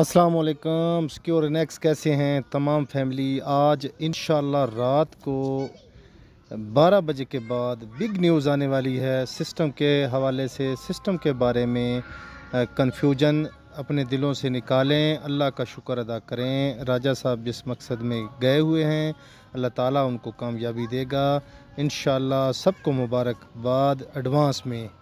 अस्सलाम वालेकुम secure next कैसे हैं तमाम फैमिली आज इन रात को 12 बजे के बाद बिग न्यूज़ आने वाली है सिस्टम के हवाले से सिस्टम के बारे में कन्फ्यूजन अपने दिलों से निकालें अल्लाह का शुक्र अदा करें राजा साहब जिस मकसद में गए हुए हैं अल्लाह ताला उनको कामयाबी देगा इन सबको मुबारकबाद एडवांस में